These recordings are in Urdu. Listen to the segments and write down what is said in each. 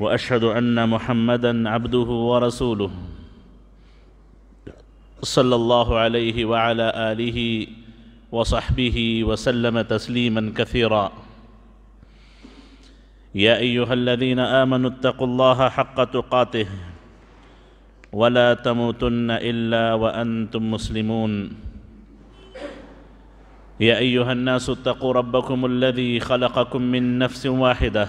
واشهد ان محمدا عبده ورسوله صلى الله عليه وعلى اله وصحبه وسلم تسليما كثيرا يا ايها الذين امنوا اتقوا الله حق تقاته ولا تموتن الا وانتم مسلمون يا ايها الناس اتقوا ربكم الذي خلقكم من نفس واحده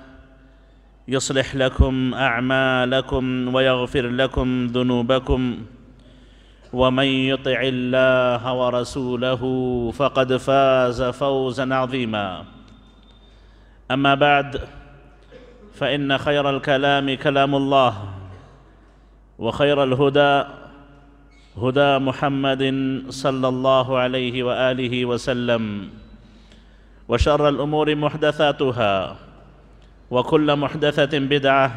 يصلح لكم اعمالكم ويغفر لكم ذنوبكم ومن يطع الله ورسوله فقد فاز فوزا عظيما اما بعد فان خير الكلام كلام الله وخير الهدى هدى محمد صلى الله عليه واله وسلم وشر الامور محدثاتها وكل محدثة بدعة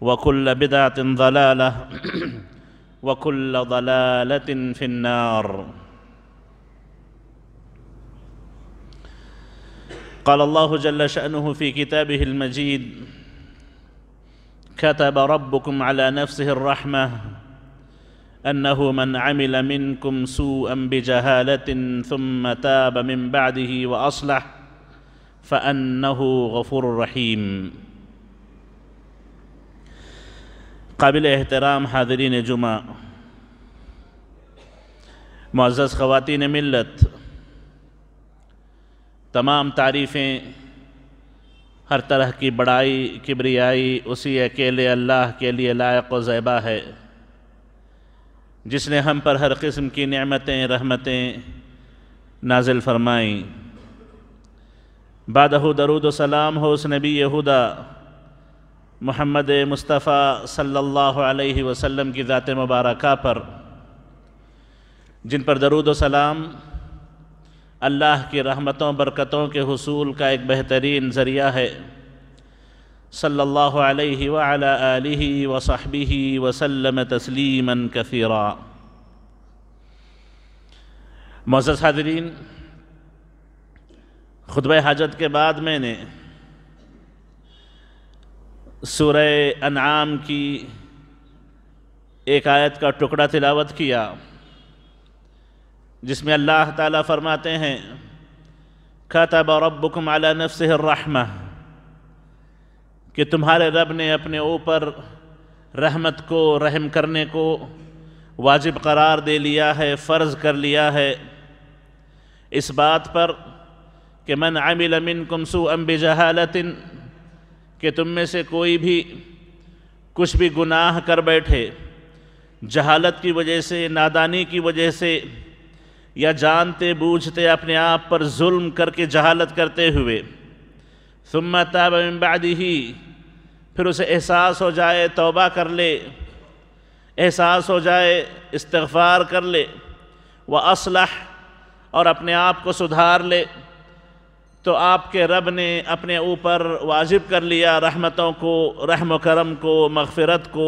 وكل بدعة ضلالة وكل ضلالة في النار قال الله جل شأنه في كتابه المجيد كتب ربكم على نفسه الرحمة أنه من عمل منكم سوءا بجهالة ثم تاب من بعده وأصلح فأنه غفور غفر الرحیم قابل احترام حاضرین جمعہ معزز خواتین ملت تمام تعریفیں ہر طرح کی بڑائی کبریائی اسی اکیلے اللہ کے لیے لائق و زیبہ ہے جس نے ہم پر ہر قسم کی نعمتیں رحمتیں نازل فرمائیں بادہ اس نبی یہودہ محمد مصطفیٰ صلی اللہ علیہ وسلم کی ذات مبارکہ پر جن پر درود و سلام اللہ کی رحمتوں برکتوں کے حصول کا ایک بہترین ذریعہ ہے صلی اللہ علیہ آلہ وصحبہ وسلم تسلیما کثیرا معزز حاضرین معزز حاضرین خطبہ حاجت کے بعد میں نے سورہ انعام کی ایک آیت کا ٹکڑا تلاوت کیا جس میں اللہ تعالیٰ فرماتے ہیں کتب ربکم علی عالا الرحمہ کہ تمہارے رب نے اپنے اوپر رحمت کو رحم کرنے کو واجب قرار دے لیا ہے فرض کر لیا ہے اس بات پر کہ من عمل منکم سوءا بجہالت کہ تم میں سے کوئی بھی کچھ بھی گناہ کر بیٹھے جہالت کی وجہ سے نادانی کی وجہ سے یا جانتے بوجھتے اپنے آپ پر ظلم کر کے جہالت کرتے ہوئے ثم تاب من بعدہی پھر اسے احساس ہو جائے توبہ کر لے احساس ہو جائے استغفار کر لے وہ اور اپنے آپ کو سدھار لے تو آپ کے رب نے اپنے اوپر واجب کر لیا رحمتوں کو رحم و کرم کو مغفرت کو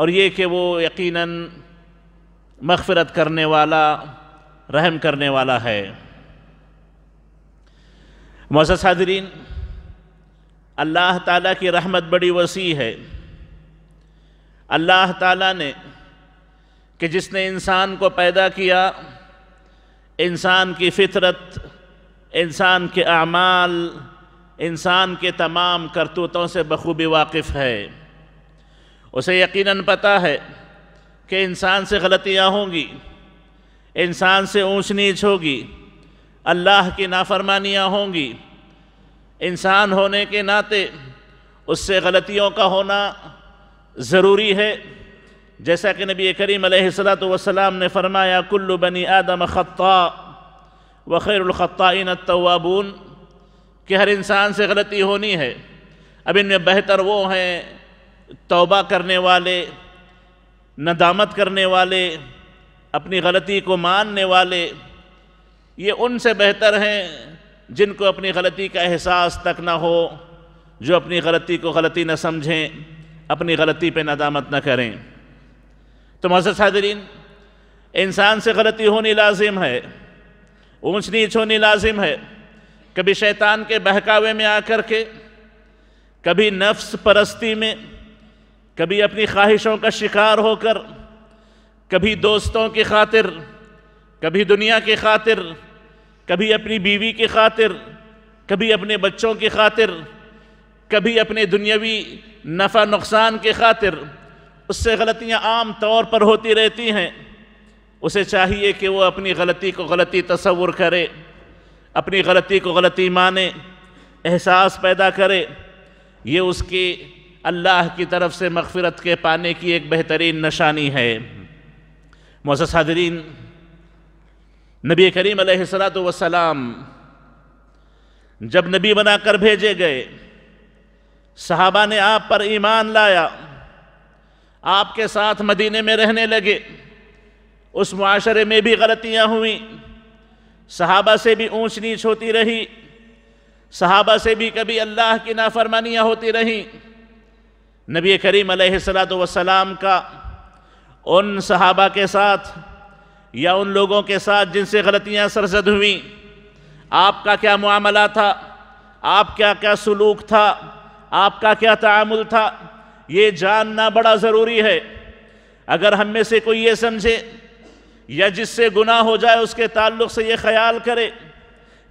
اور یہ کہ وہ یقیناً مغفرت کرنے والا رحم کرنے والا ہے حاضرین اللہ تعالیٰ کی رحمت بڑی وسیع ہے اللہ تعالیٰ نے کہ جس نے انسان کو پیدا کیا انسان کی فطرت انسان کے اعمال انسان کے تمام کرتوتوں سے بخوبی واقف ہے اسے یقیناً پتہ ہے کہ انسان سے غلطیاں ہوں گی انسان سے اونچ نیچ ہوگی اللہ کی نافرمانیاں ہوں گی انسان ہونے کے ناطے اس سے غلطیوں کا ہونا ضروری ہے جیسا کہ نبی کریم علیہ السلام نے فرمایا کل بنی آدم خطا وخیر الخطائین التوابون کہ ہر انسان سے غلطی ہونی ہے اب ان میں بہتر وہ ہیں توبہ کرنے والے ندامت کرنے والے اپنی غلطی کو ماننے والے یہ ان سے بہتر ہیں جن کو اپنی غلطی کا احساس تک نہ ہو جو اپنی غلطی کو غلطی نہ سمجھیں اپنی غلطی پہ ندامت نہ کریں تو مزہ صحادرین انسان سے غلطی ہونی لازم ہے اونچ نیچ ہونی لازم ہے کبھی شیطان کے بہکاوے میں آ کر کے کبھی نفس پرستی میں کبھی اپنی خواہشوں کا شکار ہو کر کبھی دوستوں کی خاطر کبھی دنیا کی خاطر کبھی اپنی بیوی کی خاطر کبھی اپنے بچوں کی خاطر کبھی اپنے دنیاوی نفع نقصان کی خاطر اس سے غلطیاں عام طور پر ہوتی رہتی ہیں اسے چاہیے کہ وہ اپنی غلطی کو غلطی تصور کرے اپنی غلطی کو غلطی مانے احساس پیدا کرے یہ اس کی اللہ کی طرف سے مغفرت کے پانے کی ایک بہترین نشانی ہے معزز حاضرین نبی کریم علیہ السلام وسلام جب نبی بنا کر بھیجے گئے صحابہ نے آپ پر ایمان لایا آپ کے ساتھ مدینے میں رہنے لگے اس معاشرے میں بھی غلطیاں ہوئیں صحابہ سے بھی اونچ نیچ ہوتی رہی صحابہ سے بھی کبھی اللہ کی نافرمانیاں ہوتی رہیں نبی کریم علیہ السلام کا ان صحابہ کے ساتھ یا ان لوگوں کے ساتھ جن سے غلطیاں سرزد ہوئیں آپ کا کیا معاملہ تھا آپ کا کیا سلوک تھا آپ کا کیا تعامل تھا یہ جاننا بڑا ضروری ہے اگر ہم میں سے کوئی یہ سمجھے یا جس سے گناہ ہو جائے اس کے تعلق سے یہ خیال کرے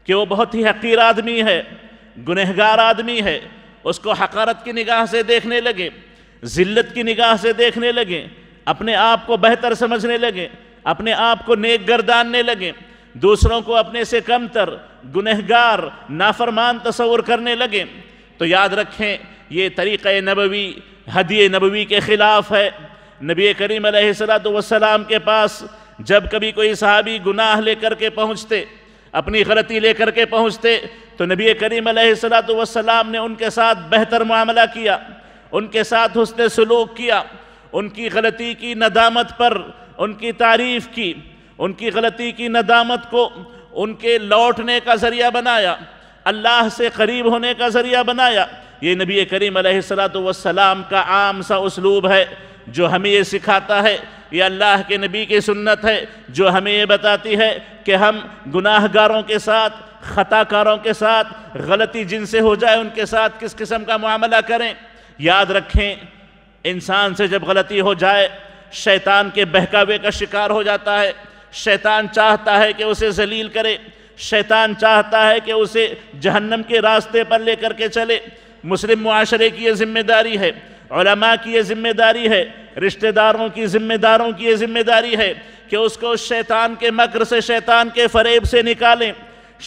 کہ وہ بہت ہی حقیر آدمی ہے گنہگار آدمی ہے اس کو حقارت کی نگاہ سے دیکھنے لگے ذلت کی نگاہ سے دیکھنے لگے اپنے آپ کو بہتر سمجھنے لگے اپنے آپ کو نیک گرداننے لگے دوسروں کو اپنے سے کم تر گنہگار نافرمان تصور کرنے لگے تو یاد رکھیں یہ طریقہ نبوی حدی نبوی کے خلاف ہے نبی کریم علیہ السلام کے پاس جب کبھی کوئی صحابی گناہ لے کر کے پہنچتے اپنی غلطی لے کر کے پہنچتے تو نبی کریم علیہ السلام والسلام نے ان کے ساتھ بہتر معاملہ کیا ان کے ساتھ حسن سلوک کیا ان کی غلطی کی ندامت پر ان کی تعریف کی ان کی غلطی کی ندامت کو ان کے لوٹنے کا ذریعہ بنایا اللہ سے قریب ہونے کا ذریعہ بنایا یہ نبی کریم علیہ السلام والسلام کا عام سا اسلوب ہے جو ہمیں یہ سکھاتا ہے یہ اللہ کے نبی کی سنت ہے جو ہمیں یہ بتاتی ہے کہ ہم گناہ گاروں کے ساتھ خطا کاروں کے ساتھ غلطی جن سے ہو جائے ان کے ساتھ کس قسم کا معاملہ کریں یاد رکھیں انسان سے جب غلطی ہو جائے شیطان کے بہکاوے کا شکار ہو جاتا ہے شیطان چاہتا ہے کہ اسے ذلیل کرے شیطان چاہتا ہے کہ اسے جہنم کے راستے پر لے کر کے چلے مسلم معاشرے کی یہ ذمہ داری ہے علماء کی یہ ذمہ داری ہے رشتہ داروں کی ذمہ داروں کی یہ ذمہ داری ہے کہ اس کو شیطان کے مکر سے شیطان کے فریب سے نکالیں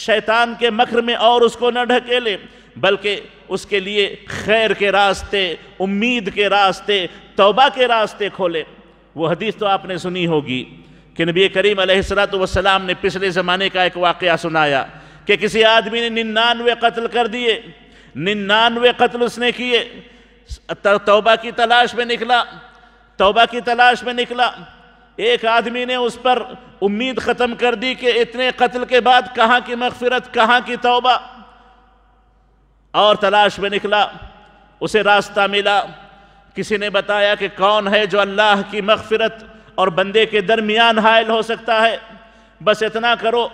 شیطان کے مکر میں اور اس کو نہ ڈھکیلیں بلکہ اس کے لیے خیر کے راستے امید کے راستے توبہ کے راستے کھولیں وہ حدیث تو آپ نے سنی ہوگی کہ نبی کریم علیہ السلام نے پچھلے زمانے کا ایک واقعہ سنایا کہ کسی آدمی نے ننانوے قتل کر دیے ننانوے قتل اس نے کیے توبہ کی تلاش میں نکلا توبہ کی تلاش میں نکلا ایک آدمی نے اس پر امید ختم کر دی کہ اتنے قتل کے بعد کہاں کی مغفرت کہاں کی توبہ اور تلاش میں نکلا اسے راستہ ملا کسی نے بتایا کہ کون ہے جو اللہ کی مغفرت اور بندے کے درمیان حائل ہو سکتا ہے بس اتنا کرو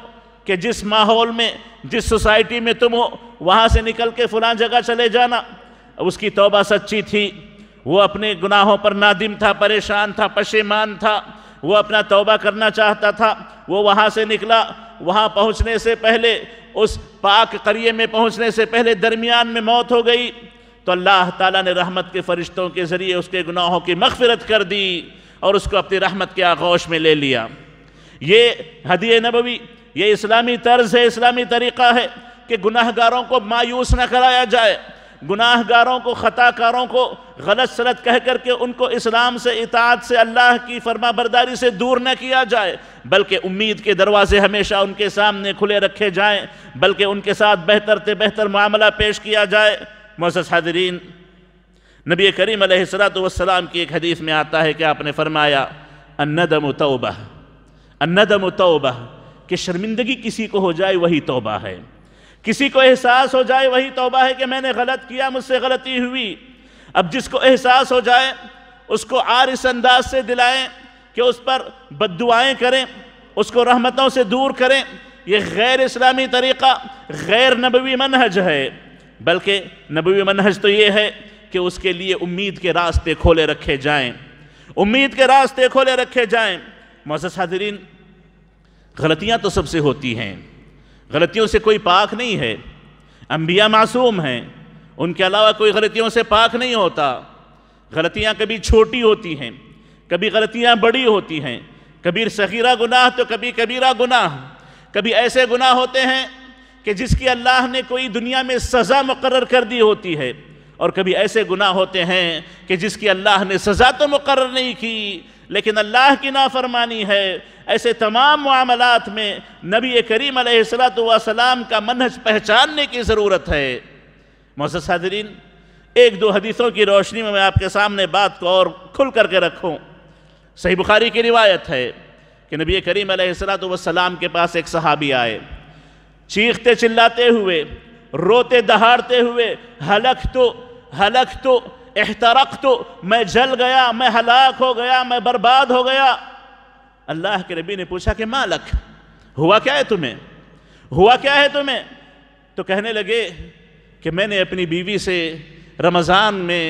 کہ جس ماحول میں جس سوسائٹی میں تم ہو وہاں سے نکل کے فلاں جگہ چلے جانا اس کی توبہ سچی تھی وہ اپنے گناہوں پر نادم تھا پریشان تھا پشیمان تھا وہ اپنا توبہ کرنا چاہتا تھا وہ وہاں سے نکلا وہاں پہنچنے سے پہلے اس پاک قریے میں پہنچنے سے پہلے درمیان میں موت ہو گئی تو اللہ تعالیٰ نے رحمت کے فرشتوں کے ذریعے اس کے گناہوں کی مغفرت کر دی اور اس کو اپنی رحمت کے آغوش میں لے لیا یہ حدیع نبوی یہ اسلامی طرز ہے اسلامی طریقہ ہے کہ گناہ گاروں کو مایوس نہ کرایا جائے گناہ گاروں کو خطا کاروں کو غلط سلط کہہ کر کے ان کو اسلام سے اطاعت سے اللہ کی فرما برداری سے دور نہ کیا جائے بلکہ امید کے دروازے ہمیشہ ان کے سامنے کھلے رکھے جائیں بلکہ ان کے ساتھ بہتر تے بہتر معاملہ پیش کیا جائے موض حاضرین نبی کریم علیہ السلات کی ایک حدیث میں آتا ہے کہ آپ نے فرمایا الندم توبہ الندم توبہ کہ شرمندگی کسی کو ہو جائے وہی توبہ ہے کسی کو احساس ہو جائے وہی توبہ ہے کہ میں نے غلط کیا مجھ سے غلطی ہوئی اب جس کو احساس ہو جائے اس کو عارس اس انداز سے دلائیں کہ اس پر بد دعائیں کریں اس کو رحمتوں سے دور کریں یہ غیر اسلامی طریقہ غیر نبوی منحج ہے بلکہ نبوی منہج تو یہ ہے کہ اس کے لیے امید کے راستے کھولے رکھے جائیں امید کے راستے کھولے رکھے جائیں معزز حاضرین غلطیاں تو سب سے ہوتی ہیں غلطیوں سے کوئی پاک نہیں ہے انبیاء معصوم ہیں ان کے علاوہ کوئی غلطیوں سے پاک نہیں ہوتا غلطیاں کبھی چھوٹی ہوتی ہیں کبھی غلطیاں بڑی ہوتی ہیں کبھی صغیرہ گناہ تو کبھی کبیرہ گناہ کبھی ایسے گناہ ہوتے ہیں کہ جس کی اللہ نے کوئی دنیا میں سزا مقرر کر دی ہوتی ہے اور کبھی ایسے گناہ ہوتے ہیں کہ جس کی اللہ نے سزا تو مقرر نہیں کی لیکن اللہ کی نافرمانی ہے ایسے تمام معاملات میں نبی کریم علیہ السلام والسلام کا منحج پہچاننے کی ضرورت ہے محسوس حاضرین ایک دو حدیثوں کی روشنی میں میں آپ کے سامنے بات کو اور کھل کر کے رکھوں صحیح بخاری کی روایت ہے کہ نبی کریم علیہ السلام والسلام کے پاس ایک صحابی آئے چیختے چلاتے ہوئے روتے دہاڑتے ہوئے حلق تو حلق تو احترقت میں جل گیا میں ہلاک ہو گیا میں برباد ہو گیا اللہ کے ربی نے پوچھا کہ مالک ہوا کیا ہے تمہیں ہوا کیا ہے تمہیں تو کہنے لگے کہ میں نے اپنی بیوی سے رمضان میں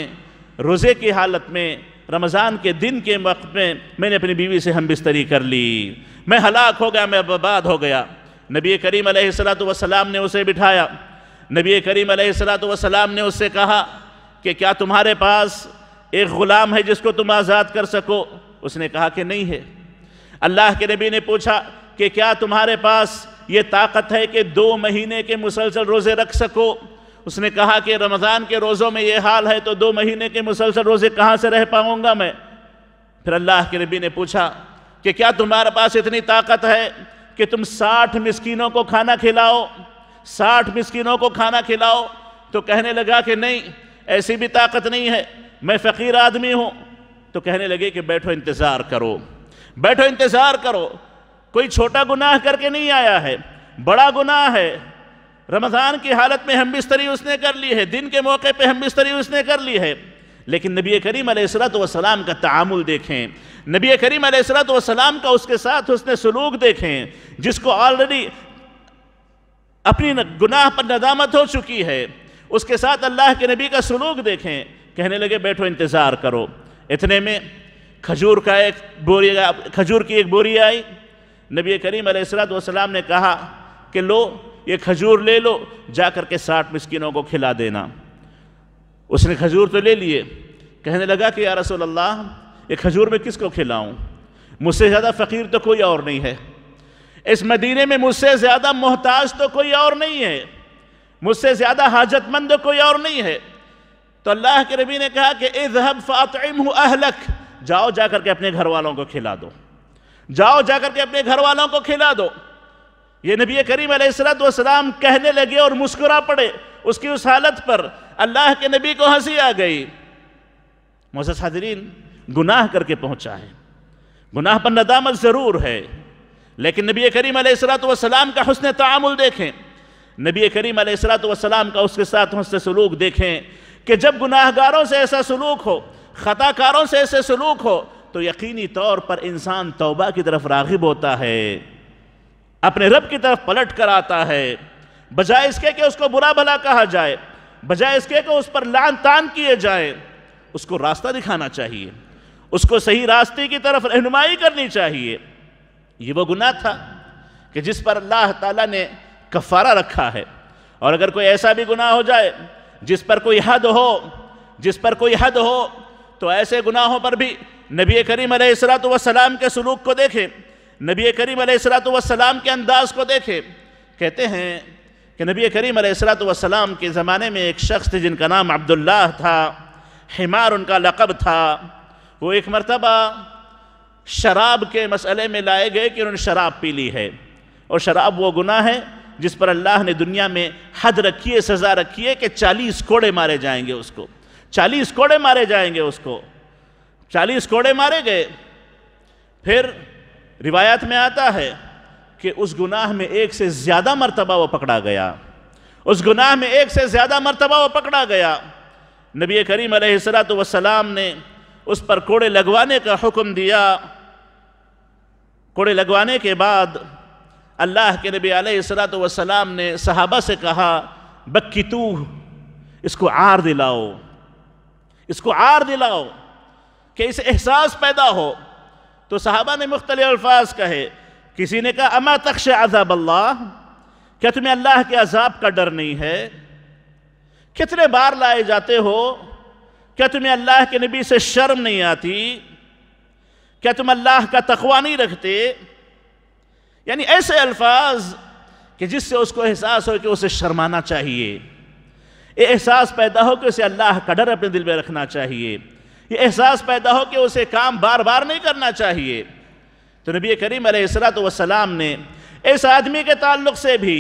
روزے کی حالت میں رمضان کے دن کے وقت میں میں نے اپنی بیوی سے ہم بستری کر لی میں ہلاک ہو گیا میں برباد ہو گیا نبی کریم علیہ السلام نے اسے بٹھایا نبی کریم علیہ السلام نے نے سے کہا کہ کیا تمہارے پاس ایک غلام ہے جس کو تم آزاد کر سکو اس نے کہا کہ نہیں ہے اللہ کے نبی نے پوچھا کہ کیا تمہارے پاس یہ طاقت ہے کہ دو مہینے کے مسلسل روزے رکھ سکو اس نے کہا کہ رمضان کے روزوں میں یہ حال ہے تو دو مہینے کے مسلسل روزے کہاں سے رہ پاؤں گا میں پھر اللہ کے نبی نے پوچھا کہ کیا تمہارے پاس اتنی طاقت ہے کہ تم ساٹھ مسکینوں کو کھانا کھلاؤ ساٹھ مسکینوں کو کھانا کھلاؤ تو کہنے لگا کہ نہیں ایسی بھی طاقت نہیں ہے میں فقیر آدمی ہوں تو کہنے لگے کہ بیٹھو انتظار کرو بیٹھو انتظار کرو کوئی چھوٹا گناہ کر کے نہیں آیا ہے بڑا گناہ ہے رمضان کی حالت میں ہم بستری اس نے کر لی ہے دن کے موقع پہ ہم بستری اس نے کر لی ہے لیکن نبی کریم علیہ السلام کا تعامل دیکھیں نبی کریم علیہ السلام کا اس کے ساتھ اس نے سلوک دیکھیں جس کو آلریڈی اپنی گناہ پر ندامت ہو چکی ہے اس کے ساتھ اللہ کے نبی کا سلوک دیکھیں کہنے لگے بیٹھو انتظار کرو اتنے میں کھجور کا ایک بوری کھجور کی ایک بوری آئی نبی کریم علیہ السلام والسلام نے کہا کہ لو یہ کھجور لے لو جا کر کے ساٹھ مسکینوں کو کھلا دینا اس نے کھجور تو لے لیے کہنے لگا کہ یا رسول اللہ یہ کھجور میں کس کو کھلاؤں مجھ سے زیادہ فقیر تو کوئی اور نہیں ہے اس مدینے میں مجھ سے زیادہ محتاج تو کوئی اور نہیں ہے مجھ سے زیادہ حاجت مند کوئی اور نہیں ہے تو اللہ کے نبی نے کہا کہ اظہب فاطم ہو اہلک جاؤ جا کر کے اپنے گھر والوں کو کھلا دو جاؤ جا کر کے اپنے گھر والوں کو کھلا دو یہ نبی کریم علیہ السلام کہنے لگے اور مسکرا پڑے اس کی اس حالت پر اللہ کے نبی کو ہنسی آ گئی مزہ حضرین گناہ کر کے پہنچا ہے گناہ پر ندامت ضرور ہے لیکن نبی کریم علیہ السلام کا حسن تعامل دیکھیں نبی کریم علیہ السلام کا اس کے ساتھ ہم سے سلوک دیکھیں کہ جب گناہ گاروں سے ایسا سلوک ہو خطا کاروں سے ایسے سلوک ہو تو یقینی طور پر انسان توبہ کی طرف راغب ہوتا ہے اپنے رب کی طرف پلٹ کر آتا ہے بجائے اس کے کہ اس کو برا بھلا کہا جائے بجائے اس کے کہ اس پر لان تان کیے جائیں اس کو راستہ دکھانا چاہیے اس کو صحیح راستے کی طرف رہنمائی کرنی چاہیے یہ وہ گناہ تھا کہ جس پر اللہ تعالیٰ نے کفارہ رکھا ہے اور اگر کوئی ایسا بھی گناہ ہو جائے جس پر کوئی حد ہو جس پر کوئی حد ہو تو ایسے گناہوں پر بھی نبی کریم علیہ السلام کے سلوک کو دیکھیں نبی کریم علیہ السلام کے انداز کو دیکھیں کہتے ہیں کہ نبی کریم علیہ السلام کے زمانے میں ایک شخص جن کا نام عبداللہ تھا حمار ان کا لقب تھا وہ ایک مرتبہ شراب کے مسئلے میں لائے گئے کہ انہوں نے شراب پی لی ہے اور شراب وہ گناہ ہے جس پر اللہ نے دنیا میں حد رکھی ہے سزا رکھیے کہ چالیس کوڑے مارے جائیں گے اس کو چالیس کوڑے مارے جائیں گے اس کو چالیس کوڑے مارے گئے پھر روایت میں آتا ہے کہ اس گناہ میں ایک سے زیادہ مرتبہ وہ پکڑا گیا اس گناہ میں ایک سے زیادہ مرتبہ وہ پکڑا گیا نبی کریم علیہ السلام نے اس پر کوڑے لگوانے کا حکم دیا کوڑے لگوانے کے بعد اللہ کے نبی علیہ السلاۃ نے صحابہ سے کہا بکی تو اس کو آر دلاؤ اس کو آر دلاؤ کہ اسے احساس پیدا ہو تو صحابہ نے مختلف الفاظ کہے کسی نے کہا اما تخش عذاب اللہ کیا تمہیں اللہ کے عذاب کا ڈر نہیں ہے کتنے بار لائے جاتے ہو کیا تمہیں اللہ کے نبی سے شرم نہیں آتی کیا تم اللہ کا تقوی نہیں رکھتے یعنی ایسے الفاظ کہ جس سے اس کو احساس ہو کہ اسے شرمانا چاہیے یہ احساس پیدا ہو کہ اسے اللہ کا ڈر اپنے دل میں رکھنا چاہیے یہ احساس پیدا ہو کہ اسے کام بار بار نہیں کرنا چاہیے تو نبی کریم علیہ السلام نے اس آدمی کے تعلق سے بھی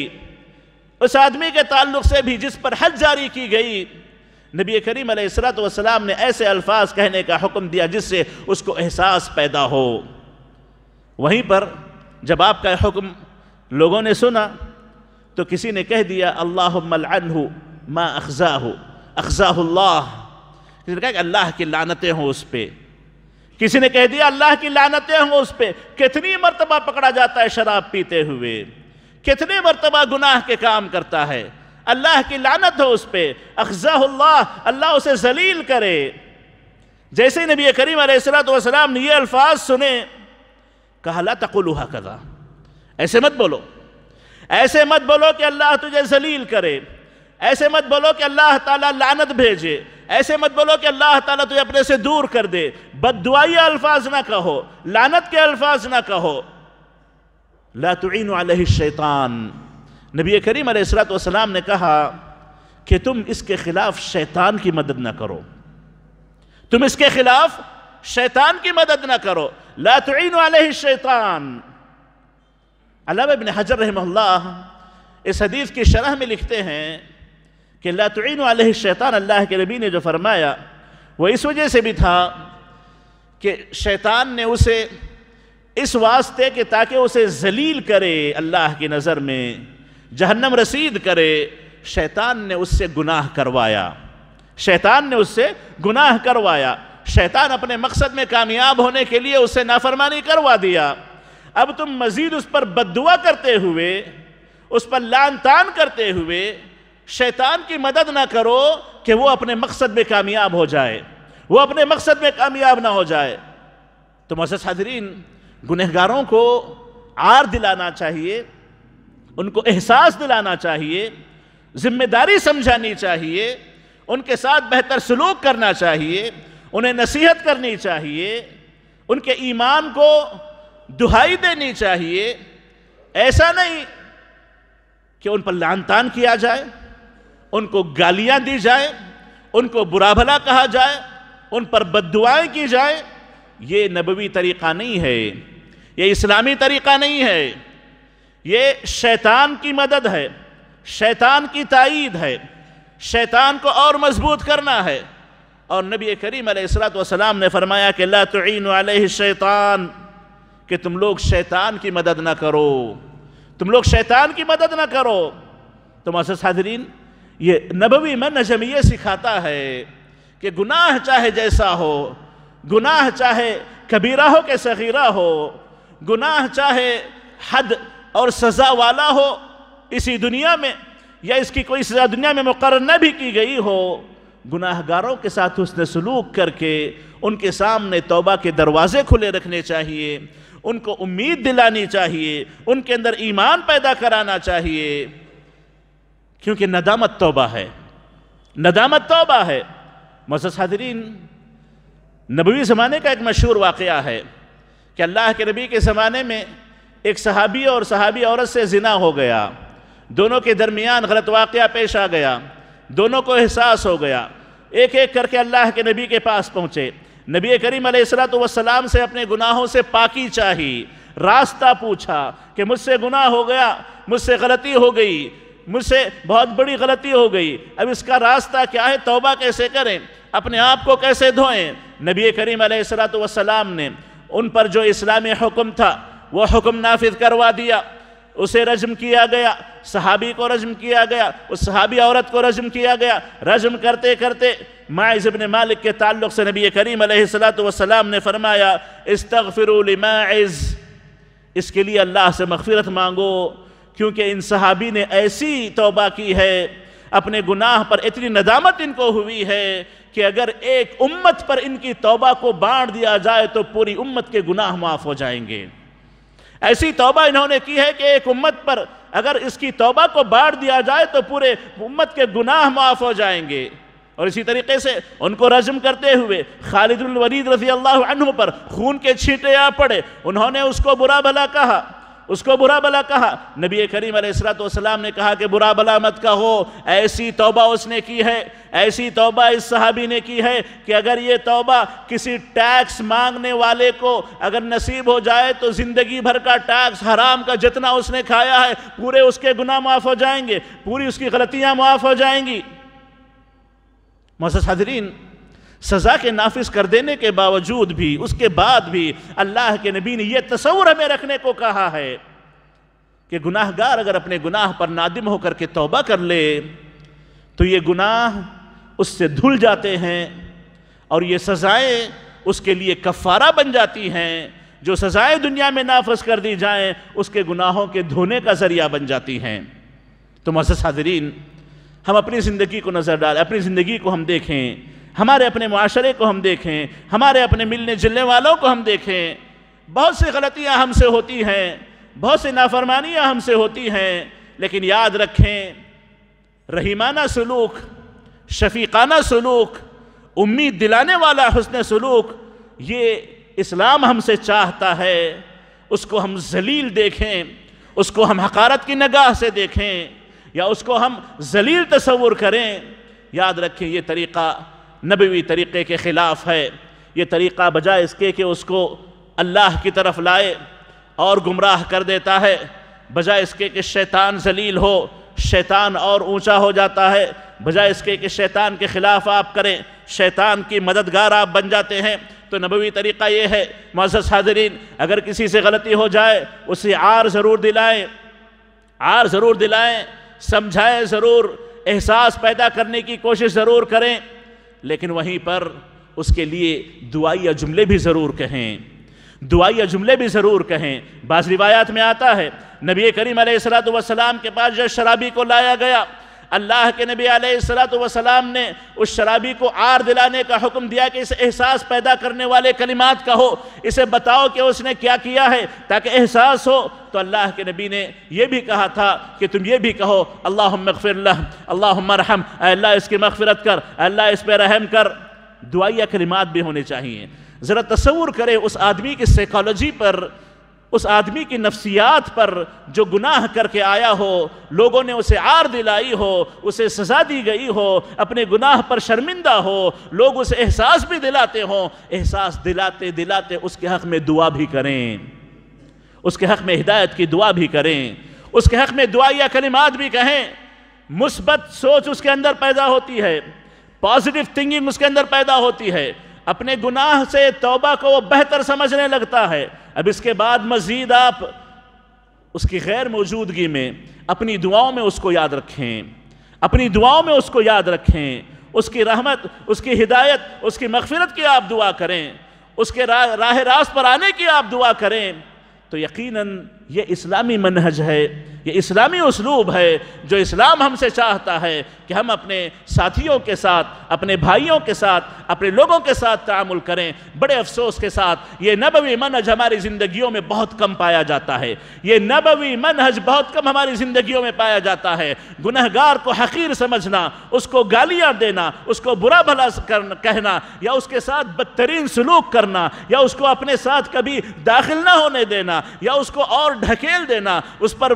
اس آدمی کے تعلق سے بھی جس پر حج جاری کی گئی نبی کریم علیہ السلام نے ایسے الفاظ کہنے کا حکم دیا جس سے اس کو احساس پیدا ہو وہیں پر جب آپ کا حکم لوگوں نے سنا تو کسی نے کہہ دیا اللہم العنہ ما اخزاہ اخزاہ اللہ کسی نے کہا کہ اللہ کی لعنتیں ہوں اس پہ کسی نے کہہ دیا اللہ کی لعنتیں ہوں اس پہ کتنی مرتبہ پکڑا جاتا ہے شراب پیتے ہوئے کتنے مرتبہ گناہ کے کام کرتا ہے اللہ کی لعنت ہو اس پہ اخزاہ اللہ اللہ اسے ذلیل کرے جیسے نبی کریم علیہ السلام نے یہ الفاظ سنیں کہا لا تقولوا کگا ایسے مت بولو ایسے مت بولو کہ اللہ تجھے زلیل کرے ایسے مت بولو کہ اللہ تعالیٰ لعنت بھیجے ایسے مت بولو کہ اللہ تعالیٰ تجھے اپنے سے دور کر دے بد الفاظ نہ کہو لعنت کے الفاظ نہ کہو لا تعینو علیہ الشیطان نبی کریم علیہ والسلام نے کہا کہ تم اس کے خلاف شیطان کی مدد نہ کرو تم اس کے خلاف شیطان کی مدد نہ کرو لا تعینو علیہ شیطان علامہ ابن حجر رحمہ اللہ اس حدیث کی شرح میں لکھتے ہیں کہ لا تعینو علیہ شیطان اللہ کے نبی نے جو فرمایا وہ اس وجہ سے بھی تھا کہ شیطان نے اسے اس واسطے کہ تاکہ اسے ذلیل کرے اللہ کی نظر میں جہنم رسید کرے شیطان نے اس سے گناہ کروایا شیطان نے اس سے گناہ کروایا شیطان اپنے مقصد میں کامیاب ہونے کے لیے اسے نافرمانی کروا دیا اب تم مزید اس پر بد دعا کرتے ہوئے اس پر لان تان کرتے ہوئے شیطان کی مدد نہ کرو کہ وہ اپنے مقصد میں کامیاب ہو جائے وہ اپنے مقصد میں کامیاب نہ ہو جائے تو محسوس حضرین گنہگاروں کو عار دلانا چاہیے ان کو احساس دلانا چاہیے ذمہ داری سمجھانی چاہیے ان کے ساتھ بہتر سلوک کرنا چاہیے انہیں نصیحت کرنی چاہیے ان کے ایمان کو دہائی دینی چاہیے ایسا نہیں کہ ان پر لان کیا جائے ان کو گالیاں دی جائیں ان کو برا بھلا کہا جائے ان پر بد دعائیں کی جائے یہ نبوی طریقہ نہیں ہے یہ اسلامی طریقہ نہیں ہے یہ شیطان کی مدد ہے شیطان کی تائید ہے شیطان کو اور مضبوط کرنا ہے اور نبی کریم علیہ السلام نے فرمایا کہ لا تعین علیہ الشیطان کہ تم لوگ شیطان کی مدد نہ کرو تم لوگ شیطان کی مدد نہ کرو تو معزز حاضرین یہ نبوی منظم یہ سکھاتا ہے کہ گناہ چاہے جیسا ہو گناہ چاہے کبیرہ ہو کہ صغیرہ ہو گناہ چاہے حد اور سزا والا ہو اسی دنیا میں یا اس کی کوئی سزا دنیا میں نہ بھی کی گئی ہو گناہ گاروں کے ساتھ اس نے سلوک کر کے ان کے سامنے توبہ کے دروازے کھلے رکھنے چاہیے ان کو امید دلانی چاہیے ان کے اندر ایمان پیدا کرانا چاہیے کیونکہ ندامت توبہ ہے ندامت توبہ ہے مزہ حضرین نبوی زمانے کا ایک مشہور واقعہ ہے کہ اللہ کے نبی کے زمانے میں ایک صحابی اور صحابی عورت سے زنا ہو گیا دونوں کے درمیان غلط واقعہ پیش آ گیا دونوں کو احساس ہو گیا ایک ایک کر کے اللہ کے نبی کے پاس پہنچے نبی کریم علیہ السلام سے اپنے گناہوں سے پاکی چاہی راستہ پوچھا کہ مجھ سے گناہ ہو گیا مجھ سے غلطی ہو گئی مجھ سے بہت بڑی غلطی ہو گئی اب اس کا راستہ کیا ہے توبہ کیسے کریں اپنے آپ کو کیسے دھوئیں نبی کریم علیہ السلاۃ نے ان پر جو اسلامی حکم تھا وہ حکم نافذ کروا دیا اسے رجم کیا گیا صحابی کو رجم کیا گیا اس صحابی عورت کو رجم کیا گیا رجم کرتے کرتے ابن مالک کے تعلق سے نبی کریم علیہ السلام نے فرمایا استغفروا لماعز اس کے لیے اللہ سے مغفرت مانگو کیونکہ ان صحابی نے ایسی توبہ کی ہے اپنے گناہ پر اتنی ندامت ان کو ہوئی ہے کہ اگر ایک امت پر ان کی توبہ کو بانٹ دیا جائے تو پوری امت کے گناہ معاف ہو جائیں گے ایسی توبہ انہوں نے کی ہے کہ ایک امت پر اگر اس کی توبہ کو بانٹ دیا جائے تو پورے امت کے گناہ معاف ہو جائیں گے اور اسی طریقے سے ان کو رجم کرتے ہوئے خالد الورید رضی اللہ عنہ پر خون کے چھیٹے آ پڑے انہوں نے اس کو برا بھلا کہا اس کو برا بلا کہا نبی کریم علیہ والسلام نے کہا کہ برا بلا مت کا ہو ایسی توبہ اس نے کی ہے ایسی توبہ اس صحابی نے کی ہے کہ اگر یہ توبہ کسی ٹیکس مانگنے والے کو اگر نصیب ہو جائے تو زندگی بھر کا ٹیکس حرام کا جتنا اس نے کھایا ہے پورے اس کے گناہ معاف ہو جائیں گے پوری اس کی غلطیاں معاف ہو جائیں گی حضرین سزا کے نافذ کر دینے کے باوجود بھی اس کے بعد بھی اللہ کے نبی نے یہ تصور ہمیں رکھنے کو کہا ہے کہ گناہ گار اگر اپنے گناہ پر نادم ہو کر کے توبہ کر لے تو یہ گناہ اس سے دھل جاتے ہیں اور یہ سزائیں اس کے لیے کفارہ بن جاتی ہیں جو سزائیں دنیا میں نافذ کر دی جائیں اس کے گناہوں کے دھونے کا ذریعہ بن جاتی ہیں تو معزز حاضرین ہم اپنی زندگی کو نظر ڈالیں اپنی زندگی کو ہم دیکھیں ہمارے اپنے معاشرے کو ہم دیکھیں ہمارے اپنے ملنے جلنے والوں کو ہم دیکھیں بہت سی غلطیاں ہم سے ہوتی ہیں بہت سی نافرمانیاں ہم سے ہوتی ہیں لیکن یاد رکھیں رحیمانہ سلوک شفیقانہ سلوک امید دلانے والا حسن سلوک یہ اسلام ہم سے چاہتا ہے اس کو ہم ذلیل دیکھیں اس کو ہم حقارت کی نگاہ سے دیکھیں یا اس کو ہم ذلیل تصور کریں یاد رکھیں یہ طریقہ نبوی طریقے کے خلاف ہے یہ طریقہ بجائے اس کے کہ اس کو اللہ کی طرف لائے اور گمراہ کر دیتا ہے بجائے اس کے کہ شیطان ذلیل ہو شیطان اور اونچا ہو جاتا ہے بجائے اس کے کہ شیطان کے خلاف آپ کریں شیطان کی مددگار آپ بن جاتے ہیں تو نبوی طریقہ یہ ہے معزز حاضرین اگر کسی سے غلطی ہو جائے اسے عار ضرور دلائیں عار ضرور دلائیں سمجھائیں ضرور احساس پیدا کرنے کی کوشش ضرور کریں لیکن وہیں پر اس کے لیے دعائی یا جملے بھی ضرور کہیں دعائی یا جملے بھی ضرور کہیں بعض روایات میں آتا ہے نبی کریم علیہ السلام کے پاس جو شرابی کو لایا گیا اللہ کے نبی علیہ السلام نے اس شرابی کو آر دلانے کا حکم دیا کہ اس احساس پیدا کرنے والے کلمات کہو اسے بتاؤ کہ اس نے کیا کیا ہے تاکہ احساس ہو تو اللہ کے نبی نے یہ بھی کہا تھا کہ تم یہ بھی کہو اللہم اللہ اللہم ارحم اے اللہ اس کی مغفرت کر اے اللہ اس پہ رحم کر دعائیہ کلمات بھی ہونے چاہیے ذرا تصور کریں اس آدمی کی سیکالوجی پر اس آدمی کی نفسیات پر جو گناہ کر کے آیا ہو لوگوں نے اسے عار دلائی ہو اسے سزا دی گئی ہو اپنے گناہ پر شرمندہ ہو لوگ اسے احساس بھی دلاتے ہوں احساس دلاتے دلاتے اس کے حق میں دعا بھی کریں اس کے حق میں ہدایت کی دعا بھی کریں اس کے حق میں دعائیہ کلمات بھی کہیں مثبت سوچ اس کے اندر پیدا ہوتی ہے پازیٹیو تھنگنگ اس کے اندر پیدا ہوتی ہے اپنے گناہ سے توبہ کو وہ بہتر سمجھنے لگتا ہے اب اس کے بعد مزید آپ اس کی غیر موجودگی میں اپنی دعاؤں میں اس کو یاد رکھیں اپنی دعاؤں میں اس کو یاد رکھیں اس کی رحمت اس کی ہدایت اس کی مغفرت کی آپ دعا کریں اس کے راہ راست پر آنے کی آپ دعا کریں تو یقیناً یہ اسلامی منحج ہے یہ اسلامی اسلوب ہے جو اسلام ہم سے چاہتا ہے کہ ہم اپنے ساتھیوں کے ساتھ اپنے بھائیوں کے ساتھ اپنے لوگوں کے ساتھ تعامل کریں بڑے افسوس کے ساتھ یہ نبوی منہج ہماری زندگیوں میں بہت کم پایا جاتا ہے یہ نبوی منحج بہت کم ہماری زندگیوں میں پایا جاتا ہے گنہگار کو حقیر سمجھنا اس کو گالیاں دینا اس کو برا بھلا کہنا یا اس کے ساتھ بدترین سلوک کرنا یا اس کو اپنے ساتھ کبھی داخل نہ ہونے دینا یا اس کو اور دھکیل دینا اس پر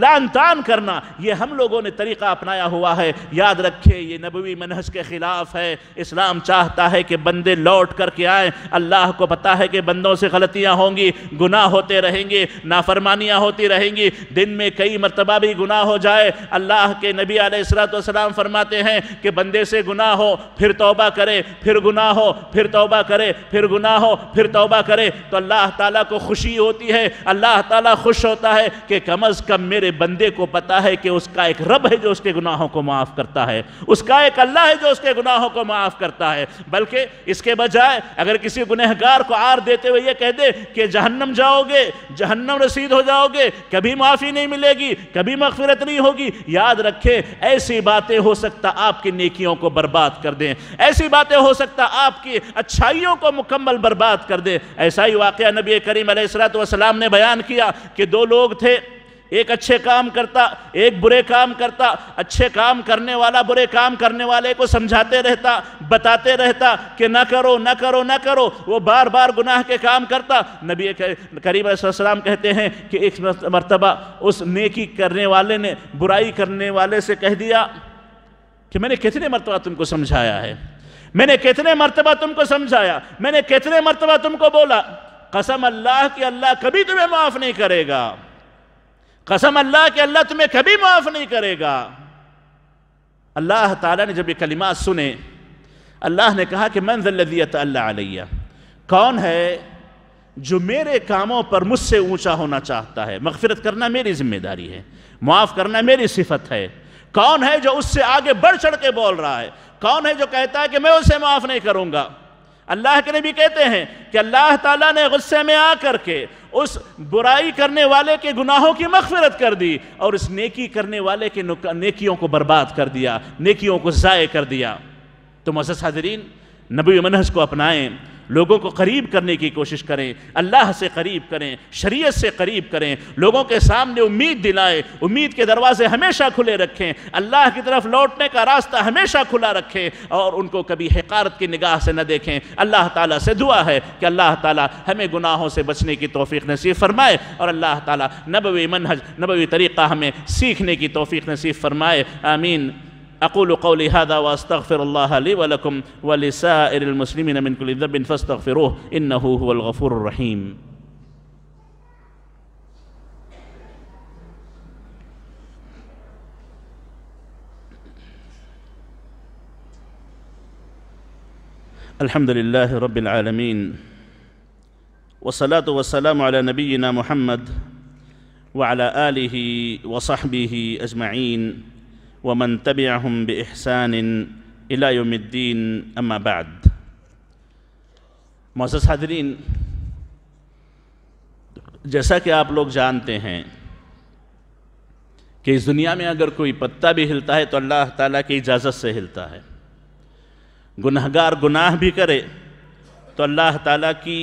لان تان کرنا یہ ہم لوگوں نے طریقہ اپنایا ہوا ہے یاد رکھے یہ نبوی منحص کے خلاف ہے اسلام چاہتا ہے کہ بندے لوٹ کر کے آئیں اللہ کو پتا ہے کہ بندوں سے غلطیاں ہوں گی گناہ ہوتے رہیں گے نافرمانیاں ہوتی رہیں گی دن میں کئی مرتبہ بھی گناہ ہو جائے اللہ کے نبی علیہ السلام فرماتے ہیں کہ بندے سے گناہ ہو پھر توبہ کرے پھر گناہ ہو پھر توبہ کرے پھر گناہ ہو پھر توبہ کرے تو اللہ تعالیٰ کو خوشی ہوتی ہے اللہ تعالیٰ خوش ہوتا ہے کہ کم از کم میرے بندے کو پتا ہے کہ اس کا ایک رب ہے جو اس کے گناہوں کو معاف کرتا ہے اس کا ایک اللہ ہے جو اس کے گناہوں کو معاف کرتا ہے بلکہ اس کے بجائے اگر کسی گنہگار کو آر دیتے ہوئے یہ کہہ دے کہ جہنم جاؤ گے جہنم رسید ہو جاؤ گے کبھی معافی نہیں ملے گی کبھی مغفرت نہیں ہوگی یاد رکھیں ایسی باتیں ہو سکتا آپ کی نیکیوں کو برباد کر دیں ایسی باتیں ہو سکتا آپ کی اچھائیوں کو مکمل برباد کر دیں ایسا ہی واقعہ نبی کریم علیہ السلام نے بیان کیا کہ دو لوگ تھے ایک اچھے کام کرتا ایک برے کام کرتا اچھے کام کرنے والا برے کام کرنے والے کو سمجھاتے رہتا بتاتے رہتا کہ نہ کرو نہ کرو نہ کرو وہ بار بار گناہ کے کام کرتا نبی کریم علیہ السلام کہتے ہیں کہ ایک مرتبہ اس نیکی کرنے والے نے برائی کرنے والے سے کہہ دیا کہ میں نے کتنے مرتبہ تم کو سمجھایا ہے میں نے کتنے مرتبہ تم کو سمجھایا میں نے کتنے مرتبہ تم کو بولا قسم اللہ کہ اللہ کبھی تمہیں معاف نہیں کرے گا قسم اللہ کہ اللہ تمہیں کبھی معاف نہیں کرے گا اللہ تعالیٰ نے جب یہ کلمات سنے اللہ نے کہا کہ منظ لذیت اللہ علیہ کون ہے جو میرے کاموں پر مجھ سے اونچا ہونا چاہتا ہے مغفرت کرنا میری ذمہ داری ہے معاف کرنا میری صفت ہے کون ہے جو اس سے آگے بڑھ چڑھ کے بول رہا ہے کون ہے جو کہتا ہے کہ میں اسے معاف نہیں کروں گا اللہ کے نبی کہتے ہیں کہ اللہ تعالیٰ نے غصے میں آ کر کے اس برائی کرنے والے کے گناہوں کی مغفرت کر دی اور اس نیکی کرنے والے کے نیکیوں کو برباد کر دیا نیکیوں کو ضائع کر دیا تو معزز حاضرین نبی منحص کو اپنائیں لوگوں کو قریب کرنے کی کوشش کریں اللہ سے قریب کریں شریعت سے قریب کریں لوگوں کے سامنے امید دلائیں امید کے دروازے ہمیشہ کھلے رکھیں اللہ کی طرف لوٹنے کا راستہ ہمیشہ کھلا رکھیں اور ان کو کبھی حقارت کی نگاہ سے نہ دیکھیں اللہ تعالیٰ سے دعا ہے کہ اللہ تعالیٰ ہمیں گناہوں سے بچنے کی توفیق نصیب فرمائے اور اللہ تعالیٰ نبوی منحج نبوی طریقہ ہمیں سیکھنے کی توفیق نصیب فرمائے آمین أقول قولي هذا وأستغفر الله لي ولكم ولسائر المسلمين من كل ذنب فاستغفروه إنه هو الغفور الرحيم الحمد لله رب العالمين والصلاة والسلام على نبينا محمد وعلى آله وصحبه أجمعين ومن تبعهم بإحسان إلى يوم الدين أما بعد معزز حاضرین جیسا کہ آپ لوگ جانتے ہیں کہ اس دنیا میں اگر کوئی پتہ بھی ہلتا ہے تو اللہ تعالیٰ کی اجازت سے ہلتا ہے گنہگار گناہ بھی کرے تو اللہ تعالیٰ کی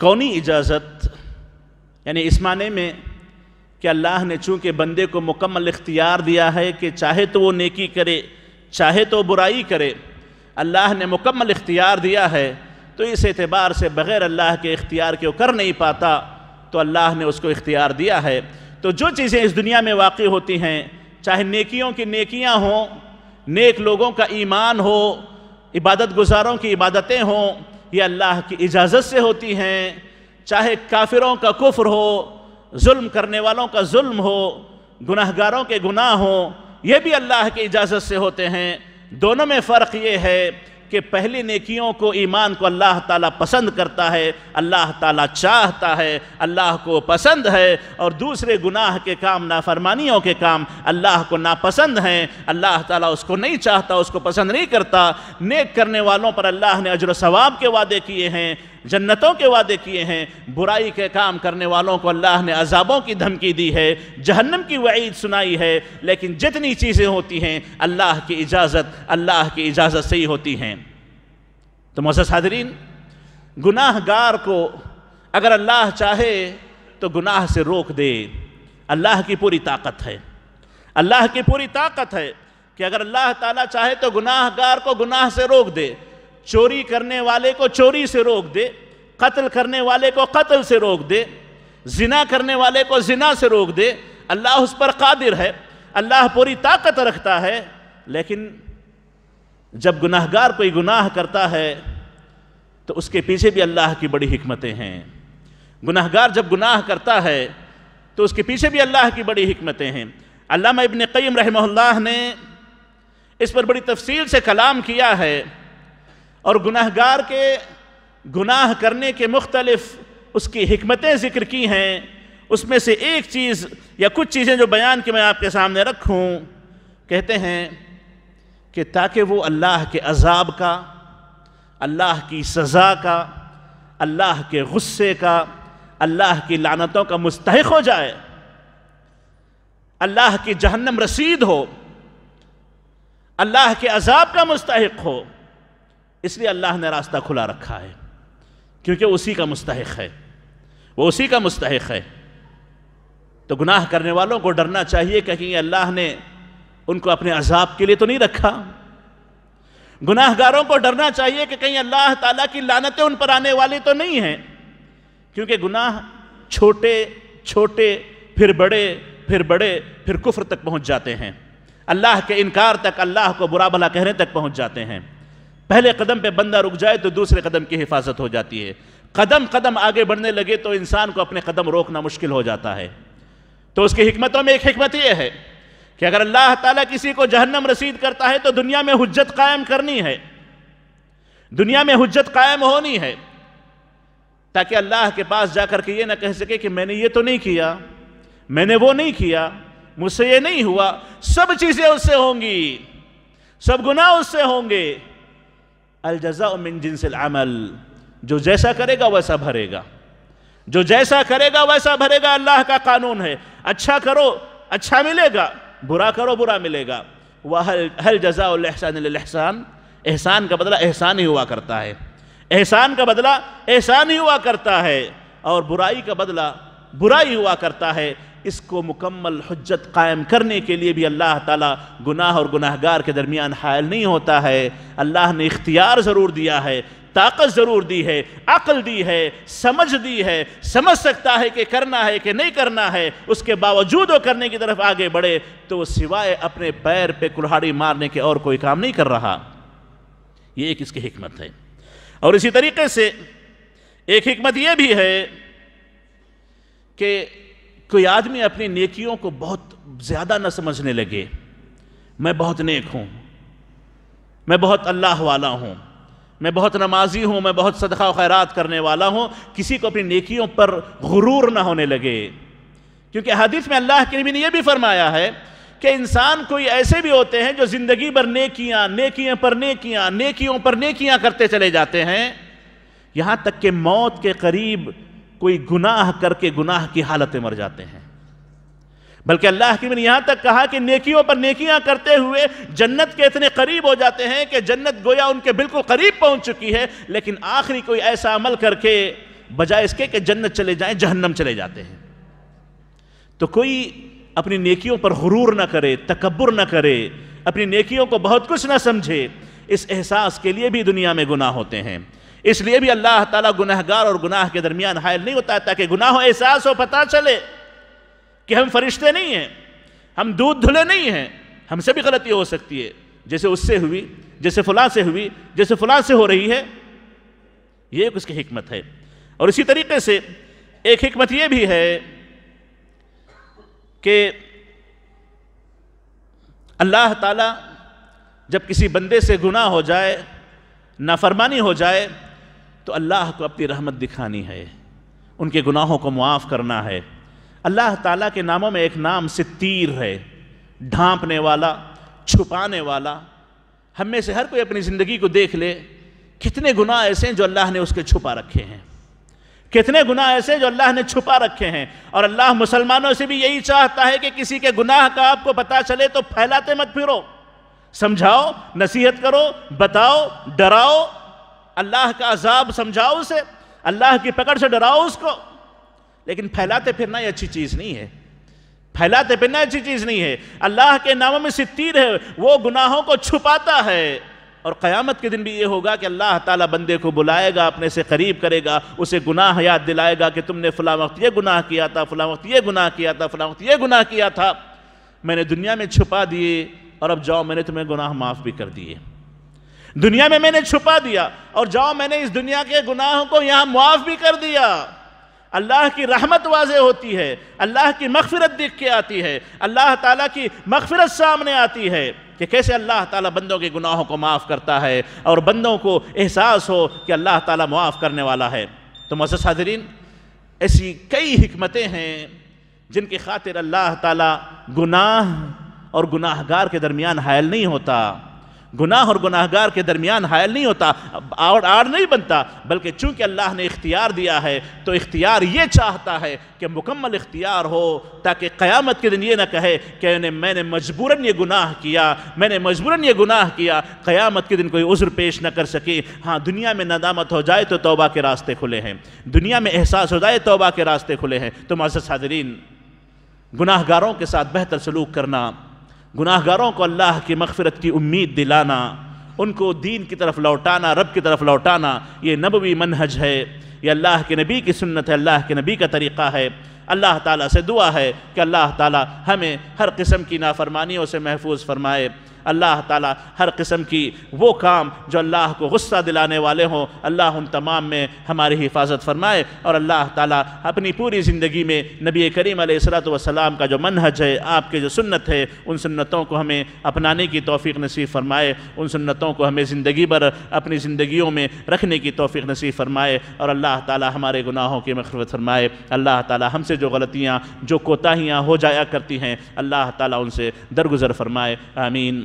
کونی اجازت یعنی اس معنی میں کہ اللہ نے چونکہ بندے کو مکمل اختیار دیا ہے کہ چاہے تو وہ نیکی کرے چاہے تو برائی کرے اللہ نے مکمل اختیار دیا ہے تو اس اعتبار سے بغیر اللہ کے اختیار کے کر نہیں پاتا تو اللہ نے اس کو اختیار دیا ہے تو جو چیزیں اس دنیا میں واقع ہوتی ہیں چاہے نیکیوں کی نیکیاں ہوں نیک لوگوں کا ایمان ہو عبادت گزاروں کی عبادتیں ہوں یہ اللہ کی اجازت سے ہوتی ہیں چاہے کافروں کا کفر ہو ظلم کرنے والوں کا ظلم ہو گناہ گاروں کے گناہ ہوں یہ بھی اللہ کی اجازت سے ہوتے ہیں دونوں میں فرق یہ ہے کہ پہلی نیکیوں کو ایمان کو اللہ تعالیٰ پسند کرتا ہے اللہ تعالیٰ چاہتا ہے اللہ کو پسند ہے اور دوسرے گناہ کے کام نافرمانیوں کے کام اللہ کو ناپسند ہیں اللہ تعالیٰ اس کو نہیں چاہتا اس کو پسند نہیں کرتا نیک کرنے والوں پر اللہ نے اجر و ثواب کے وعدے کیے ہیں جنتوں کے وعدے کیے ہیں برائی کے کام کرنے والوں کو اللہ نے عذابوں کی دھمکی دی ہے جہنم کی وعید سنائی ہے لیکن جتنی چیزیں ہوتی ہیں اللہ کی اجازت اللہ کی اجازت سے ہی ہوتی ہیں تو محسوس حاضرین گناہ گار کو اگر اللہ چاہے تو گناہ سے روک دے اللہ کی پوری طاقت ہے اللہ کی پوری طاقت ہے کہ اگر اللہ تعالیٰ چاہے تو گناہ گار کو گناہ سے روک دے چوری کرنے والے کو چوری سے روک دے قتل کرنے والے کو قتل سے روک دے زنا کرنے والے کو زنا سے روک دے اللہ اس پر قادر ہے اللہ پوری طاقت رکھتا ہے لیکن جب گناہ گار کوئی گناہ کرتا ہے تو اس کے پیچھے بھی اللہ کی بڑی حکمتیں ہیں گناہ گار جب گناہ کرتا ہے تو اس کے پیچھے بھی اللہ کی بڑی حکمتیں ہیں علامہ ابن قیم رحمہ اللہ نے اس پر بڑی تفصیل سے کلام کیا ہے اور گناہ گار کے گناہ کرنے کے مختلف اس کی حکمتیں ذکر کی ہیں اس میں سے ایک چیز یا کچھ چیزیں جو بیان کہ میں آپ کے سامنے رکھوں کہتے ہیں کہ تاکہ وہ اللہ کے عذاب کا اللہ کی سزا کا اللہ کے غصے کا اللہ کی لعنتوں کا مستحق ہو جائے اللہ کی جہنم رسید ہو اللہ کے عذاب کا مستحق ہو اس لیے اللہ نے راستہ کھلا رکھا ہے کیونکہ اسی کا مستحق ہے وہ اسی کا مستحق ہے تو گناہ کرنے والوں کو ڈرنا چاہیے کہیں اللہ نے ان کو اپنے عذاب کے لیے تو نہیں رکھا گناہ گاروں کو ڈرنا چاہیے کہ کہیں اللہ تعالیٰ کی لانتیں ان پر آنے والی تو نہیں ہیں کیونکہ گناہ چھوٹے چھوٹے پھر بڑے پھر بڑے پھر کفر تک پہنچ جاتے ہیں اللہ کے انکار تک اللہ کو برا بھلا کہنے تک پہنچ جاتے ہیں پہلے قدم پہ بندہ رک جائے تو دوسرے قدم کی حفاظت ہو جاتی ہے قدم قدم آگے بڑھنے لگے تو انسان کو اپنے قدم روکنا مشکل ہو جاتا ہے تو اس کی حکمتوں میں ایک حکمت یہ ہے کہ اگر اللہ تعالیٰ کسی کو جہنم رسید کرتا ہے تو دنیا میں حجت قائم کرنی ہے دنیا میں حجت قائم ہونی ہے تاکہ اللہ کے پاس جا کر کے یہ نہ کہہ سکے کہ میں نے یہ تو نہیں کیا میں نے وہ نہیں کیا مجھ سے یہ نہیں ہوا سب چیزیں اس سے ہوں گی سب گناہ اس سے ہوں گے الجزاء من جنس العمل جو جیسا کرے گا ویسا بھرے گا جو جیسا کرے گا ویسا بھرے گا اللہ کا قانون ہے اچھا کرو اچھا ملے گا برا کرو برا ملے گا وَهَلْ جَزَاءُ الْإِحْسَانِ الْإِحْسَانِ احسان کا بدلہ احسان ہی ہوا کرتا ہے احسان کا بدلہ احسان ہی ہوا کرتا ہے اور برائی کا بدلہ برائی ہوا کرتا ہے اس کو مکمل حجت قائم کرنے کے لیے بھی اللہ تعالیٰ گناہ اور گناہ گار کے درمیان حائل نہیں ہوتا ہے اللہ نے اختیار ضرور دیا ہے طاقت ضرور دی ہے عقل دی ہے سمجھ دی ہے سمجھ سکتا ہے کہ کرنا ہے کہ نہیں کرنا ہے اس کے باوجود وہ کرنے کی طرف آگے بڑھے تو وہ سوائے اپنے پیر پہ کلہاڑی مارنے کے اور کوئی کام نہیں کر رہا یہ ایک اس کی حکمت ہے اور اسی طریقے سے ایک حکمت یہ بھی ہے کہ کوئی آدمی اپنی نیکیوں کو بہت زیادہ نہ سمجھنے لگے میں بہت نیک ہوں میں بہت اللہ والا ہوں میں بہت نمازی ہوں میں بہت صدقہ و خیرات کرنے والا ہوں کسی کو اپنی نیکیوں پر غرور نہ ہونے لگے کیونکہ حدیث میں اللہ کے نبی نے یہ بھی فرمایا ہے کہ انسان کوئی ایسے بھی ہوتے ہیں جو زندگی پر نیکیاں نیکیوں پر نیکیاں نیکیوں پر نیکیاں کرتے چلے جاتے ہیں یہاں تک کہ موت کے قریب کوئی گناہ کر کے گناہ کی حالتیں مر جاتے ہیں بلکہ اللہ کی نے یہاں تک کہا کہ نیکیوں پر نیکیاں کرتے ہوئے جنت کے اتنے قریب ہو جاتے ہیں کہ جنت گویا ان کے بالکل قریب پہنچ چکی ہے لیکن آخری کوئی ایسا عمل کر کے بجائے اس کے کہ جنت چلے جائیں جہنم چلے جاتے ہیں تو کوئی اپنی نیکیوں پر غرور نہ کرے تکبر نہ کرے اپنی نیکیوں کو بہت کچھ نہ سمجھے اس احساس کے لیے بھی دنیا میں گناہ ہوتے ہیں اس لیے بھی اللہ تعالیٰ گناہگار اور گناہ کے درمیان حائل نہیں ہوتا ہے تاکہ گناہ و احساس ہو پتہ چلے کہ ہم فرشتے نہیں ہیں ہم دودھ دھلے نہیں ہیں ہم سے بھی غلطی ہو سکتی ہے جیسے اس سے ہوئی جیسے فلاں سے ہوئی جیسے فلاں سے ہو رہی ہے یہ ایک اس کی حکمت ہے اور اسی طریقے سے ایک حکمت یہ بھی ہے کہ اللہ تعالیٰ جب کسی بندے سے گناہ ہو جائے نافرمانی ہو جائے تو اللہ کو اپنی رحمت دکھانی ہے ان کے گناہوں کو معاف کرنا ہے اللہ تعالیٰ کے ناموں میں ایک نام ستیر ہے ڈھانپنے والا چھپانے والا ہم میں سے ہر کوئی اپنی زندگی کو دیکھ لے کتنے گناہ ایسے ہیں جو اللہ نے اس کے چھپا رکھے ہیں کتنے گناہ ایسے ہیں جو اللہ نے چھپا رکھے ہیں اور اللہ مسلمانوں سے بھی یہی چاہتا ہے کہ کسی کے گناہ کا آپ کو پتہ چلے تو پھیلاتے مت پھرو سمجھاؤ نصیحت کرو بتاؤ ڈراؤ اللہ کا عذاب سمجھاؤ اسے اللہ کی پکڑ سے ڈراؤ اس کو لیکن پھیلاتے پھرنا یہ اچھی چیز نہیں ہے پھیلاتے پھرنا اچھی چیز نہیں ہے اللہ کے ناموں میں ستیر ہے وہ گناہوں کو چھپاتا ہے اور قیامت کے دن بھی یہ ہوگا کہ اللہ تعالیٰ بندے کو بلائے گا اپنے سے قریب کرے گا اسے گناہ یاد دلائے گا کہ تم نے فلاں وقت یہ گناہ کیا تھا فلاں وقت یہ گناہ کیا تھا فلاں وقت یہ گناہ کیا تھا میں نے دنیا میں چھپا دیے اور اب جاؤ میں نے تمہیں گناہ معاف بھی کر دیے دنیا میں میں نے چھپا دیا اور جاؤ میں نے اس دنیا کے گناہوں کو یہاں معاف بھی کر دیا اللہ کی رحمت واضح ہوتی ہے اللہ کی مغفرت دیکھ کے آتی ہے اللہ تعالیٰ کی مغفرت سامنے آتی ہے کہ کیسے اللہ تعالیٰ بندوں کے گناہوں کو معاف کرتا ہے اور بندوں کو احساس ہو کہ اللہ تعالیٰ معاف کرنے والا ہے تو معزز حاضرین ایسی کئی حکمتیں ہیں جن کی خاطر اللہ تعالیٰ گناہ اور گناہ گار کے درمیان حائل نہیں ہوتا گناہ اور گناہ گار کے درمیان حائل نہیں ہوتا آڑ آڑ نہیں بنتا بلکہ چونکہ اللہ نے اختیار دیا ہے تو اختیار یہ چاہتا ہے کہ مکمل اختیار ہو تاکہ قیامت کے دن یہ نہ کہے کہ میں نے مجبوراً یہ گناہ کیا میں نے مجبوراً یہ گناہ کیا قیامت کے دن کوئی عذر پیش نہ کر سکی ہاں دنیا میں ندامت ہو جائے تو توبہ کے راستے کھلے ہیں دنیا میں احساس ہو جائے توبہ کے راستے کھلے ہیں تو معزز حاضرین گناہ گاروں کے ساتھ بہتر سلوک کرنا گناہ گاروں کو اللہ کی مغفرت کی امید دلانا ان کو دین کی طرف لوٹانا رب کی طرف لوٹانا یہ نبوی منحج ہے یہ اللہ کے نبی کی سنت ہے اللہ کے نبی کا طریقہ ہے اللہ تعالیٰ سے دعا ہے کہ اللہ تعالیٰ ہمیں ہر قسم کی نافرمانیوں سے محفوظ فرمائے اللہ تعالی ہر قسم کی وہ کام جو اللہ کو غصہ دلانے والے ہوں اللہ ان تمام میں ہماری حفاظت فرمائے اور اللہ تعالی اپنی پوری زندگی میں نبی کریم علیہ السلام کا جو منحج ہے آپ کے جو سنت ہے ان سنتوں کو ہمیں اپنانے کی توفیق نصیب فرمائے ان سنتوں کو ہمیں زندگی بھر اپنی زندگیوں میں رکھنے کی توفیق نصیب فرمائے اور اللہ تعالی ہمارے گناہوں کی مخروت فرمائے اللہ تعالی ہم سے جو غلطیاں جو کوتاہیاں ہو جایا کرتی ہیں اللہ تعالی ان سے درگزر فرمائے آمین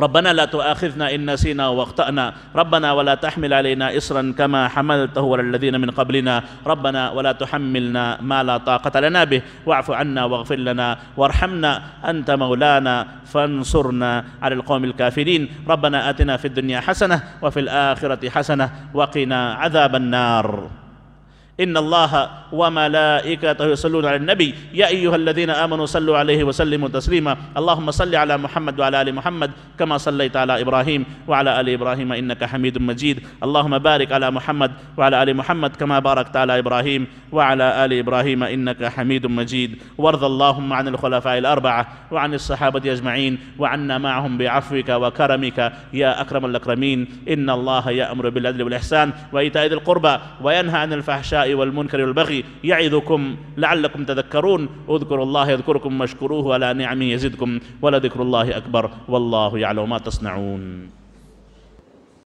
ربنا لا تؤاخذنا إن نسينا واخطأنا ربنا ولا تحمل علينا إصرا كما حملته على الذين من قبلنا ربنا ولا تحملنا ما لا طاقة لنا به واعف عنا واغفر لنا وارحمنا أنت مولانا فانصرنا على القوم الكافرين ربنا آتنا في الدنيا حسنة وفي الآخرة حسنة وقنا عذاب النار إن الله وملائكته يصلون على النبي يا أيها الذين آمنوا صلوا عليه وسلموا تسليما اللهم صل على محمد وعلى آل محمد كما صليت على إبراهيم وعلى آل إبراهيم إنك حميد مجيد اللهم بارك على محمد وعلى آل محمد كما باركت على إبراهيم وعلى آل إبراهيم إنك حميد مجيد وارض اللهم عن الخلفاء الأربعة وعن الصحابة أجمعين وعنا معهم بعفوك وكرمك يا أكرم الأكرمين إن الله يأمر بالعدل والإحسان وإيتاء ذي القربى وينهى عن الفحشاء والمنكر والبغي يعظكم لعلكم تذكرون اذكروا الله يذكركم واشكروه على نعمه يزدكم ولذكر الله أكبر والله يعلم ما تصنعون